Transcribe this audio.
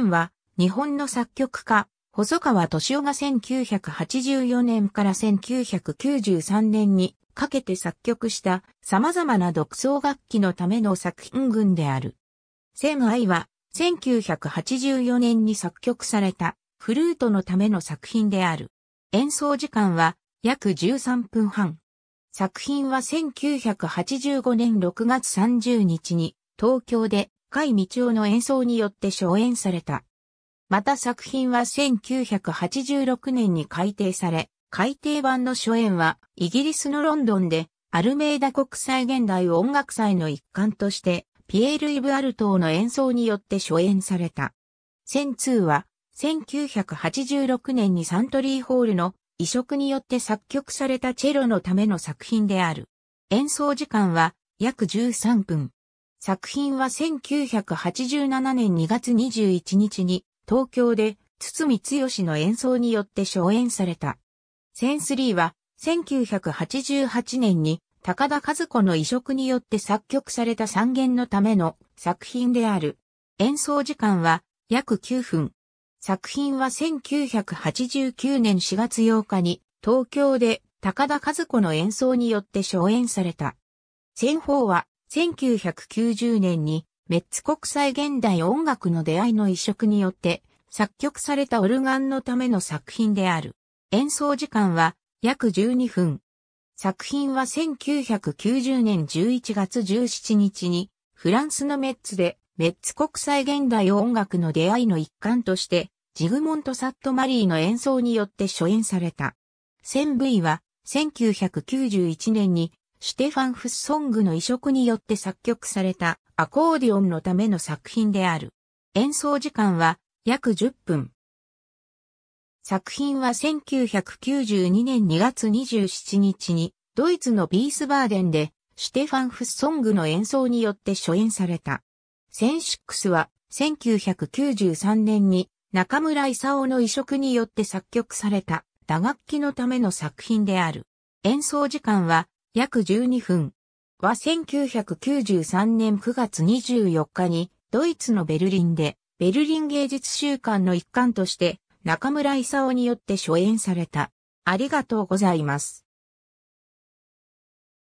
典は、日本の作曲家、細川敏夫が1984年から1993年にかけて作曲した様々な独奏楽器のための作品群である。千愛は1984年に作曲されたフルートのための作品である。演奏時間は約13分半。作品は1985年6月30日に東京で深い道夫の演奏によって初演された。また作品は1986年に改訂され、改訂版の初演はイギリスのロンドンでアルメーダ国際現代音楽祭の一環としてピエール・イブ・アルトーの演奏によって初演された。ツ2は1986年にサントリーホールの移植によって作曲されたチェロのための作品である。演奏時間は約13分。作品は1987年2月21日に東京で堤剛の演奏によって初演された。センスリーは1988年に高田和子の移植によって作曲された三弦のための作品である。演奏時間は約9分。作品は1989年4月8日に東京で高田和子の演奏によって初演された。先方は1990年にメッツ国際現代音楽の出会いの移植によって作曲されたオルガンのための作品である。演奏時間は約12分。作品は1990年11月17日にフランスのメッツでメッツ国際現代音楽の出会いの一環としてジグモント・サット・マリーの演奏によって初演された。1000V は1991年にシュテファン・フッソングの移植によって作曲されたアコーディオンのための作品である。演奏時間は約10分。作品は1992年2月27日にドイツのビースバーデンでシュテファン・フッソングの演奏によって初演された。センシックスは1993年に中村勲の移植によって作曲された打楽器のための作品である。演奏時間は約12分は1993年9月24日にドイツのベルリンでベルリン芸術週間の一環として中村勲によって初演された。ありがとうございます。